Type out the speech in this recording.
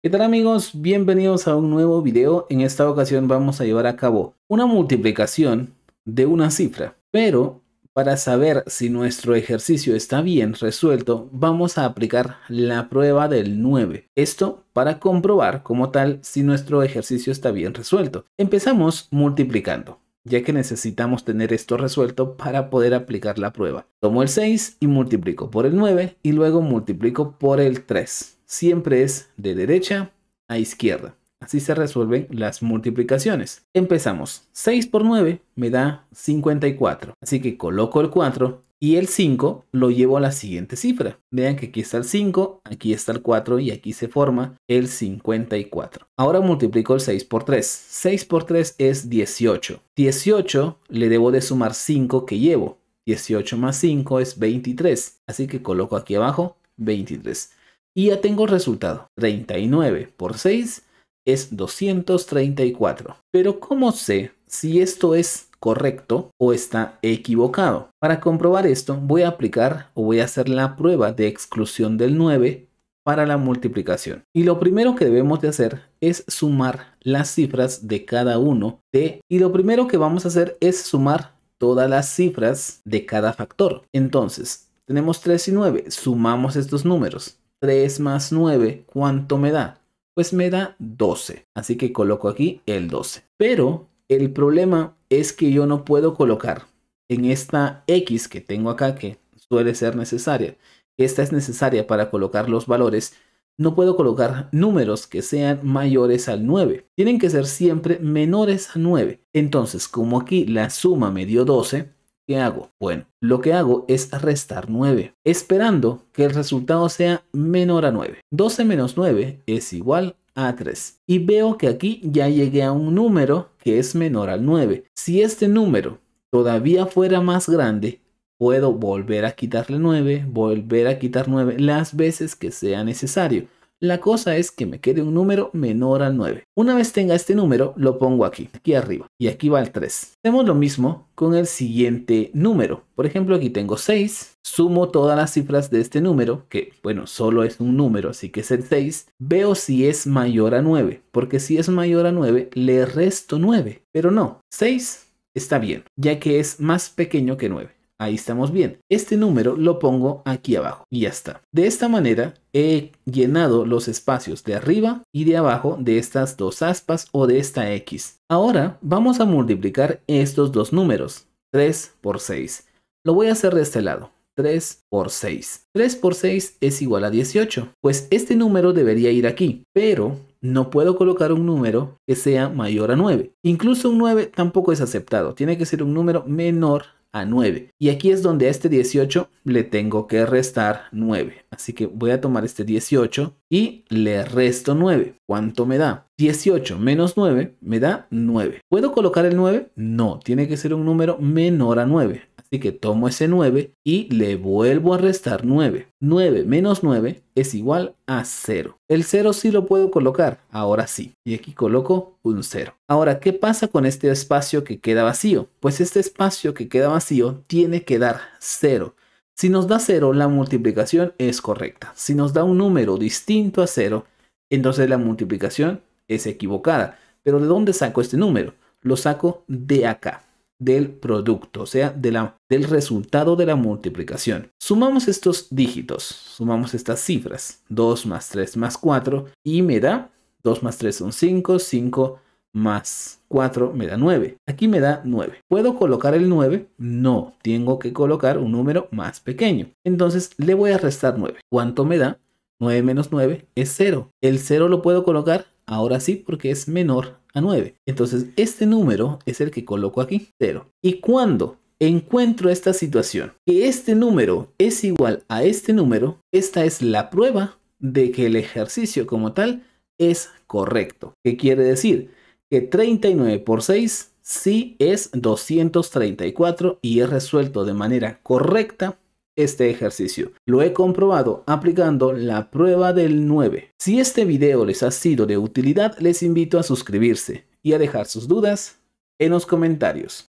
¿Qué tal amigos? Bienvenidos a un nuevo video. En esta ocasión vamos a llevar a cabo una multiplicación de una cifra. Pero para saber si nuestro ejercicio está bien resuelto, vamos a aplicar la prueba del 9. Esto para comprobar como tal si nuestro ejercicio está bien resuelto. Empezamos multiplicando ya que necesitamos tener esto resuelto para poder aplicar la prueba. Tomo el 6 y multiplico por el 9 y luego multiplico por el 3 siempre es de derecha a izquierda. Así se resuelven las multiplicaciones. Empezamos. 6 por 9 me da 54. Así que coloco el 4 y el 5 lo llevo a la siguiente cifra. Vean que aquí está el 5, aquí está el 4 y aquí se forma el 54. Ahora multiplico el 6 por 3. 6 por 3 es 18. 18 le debo de sumar 5 que llevo. 18 más 5 es 23. Así que coloco aquí abajo 23. Y ya tengo el resultado. 39 por 6 es 234. Pero ¿cómo sé si esto es correcto o está equivocado? Para comprobar esto voy a aplicar o voy a hacer la prueba de exclusión del 9 para la multiplicación. Y lo primero que debemos de hacer es sumar las cifras de cada uno de... Y lo primero que vamos a hacer es sumar todas las cifras de cada factor. Entonces, tenemos 3 y 9, sumamos estos números. 3 más 9, ¿cuánto me da? Pues me da 12. Así que coloco aquí el 12. Pero el problema es que yo no puedo colocar en esta X que tengo acá, que suele ser necesaria. Esta es necesaria para colocar los valores. No puedo colocar números que sean mayores al 9. Tienen que ser siempre menores a 9. Entonces, como aquí la suma me dio 12, ¿Qué hago? Bueno, lo que hago es restar 9, esperando que el resultado sea menor a 9. 12 menos 9 es igual a 3. Y veo que aquí ya llegué a un número que es menor al 9. Si este número todavía fuera más grande, puedo volver a quitarle 9, volver a quitar 9 las veces que sea necesario. La cosa es que me quede un número menor al 9. Una vez tenga este número, lo pongo aquí, aquí arriba, y aquí va el 3. Hacemos lo mismo con el siguiente número. Por ejemplo, aquí tengo 6, sumo todas las cifras de este número, que bueno, solo es un número, así que es el 6, veo si es mayor a 9, porque si es mayor a 9, le resto 9, pero no, 6 está bien, ya que es más pequeño que 9. Ahí estamos bien. Este número lo pongo aquí abajo y ya está. De esta manera he llenado los espacios de arriba y de abajo de estas dos aspas o de esta X. Ahora vamos a multiplicar estos dos números, 3 por 6. Lo voy a hacer de este lado. 3 por 6. 3 por 6 es igual a 18, pues este número debería ir aquí, pero no puedo colocar un número que sea mayor a 9. Incluso un 9 tampoco es aceptado, tiene que ser un número menor a 9. Y aquí es donde a este 18 le tengo que restar 9. Así que voy a tomar este 18 y le resto 9. ¿Cuánto me da? 18 menos 9 me da 9. ¿Puedo colocar el 9? No, tiene que ser un número menor a 9. Así que tomo ese 9 y le vuelvo a restar 9. 9 menos 9 es igual a 0. El 0 sí lo puedo colocar, ahora sí. Y aquí coloco un 0. Ahora, ¿qué pasa con este espacio que queda vacío? Pues este espacio que queda vacío tiene que dar 0. Si nos da 0, la multiplicación es correcta. Si nos da un número distinto a 0, entonces la multiplicación es equivocada. Pero ¿de dónde saco este número? Lo saco de acá del producto, o sea, de la, del resultado de la multiplicación. Sumamos estos dígitos, sumamos estas cifras, 2 más 3 más 4 y me da 2 más 3 son 5, 5 más 4 me da 9. Aquí me da 9. ¿Puedo colocar el 9? No, tengo que colocar un número más pequeño. Entonces le voy a restar 9. ¿Cuánto me da? 9 menos 9 es 0. ¿El 0 lo puedo colocar? ahora sí porque es menor a 9. Entonces este número es el que coloco aquí, 0. Y cuando encuentro esta situación, que este número es igual a este número, esta es la prueba de que el ejercicio como tal es correcto. ¿Qué quiere decir? Que 39 por 6 sí es 234 y es resuelto de manera correcta este ejercicio. Lo he comprobado aplicando la prueba del 9. Si este video les ha sido de utilidad, les invito a suscribirse y a dejar sus dudas en los comentarios.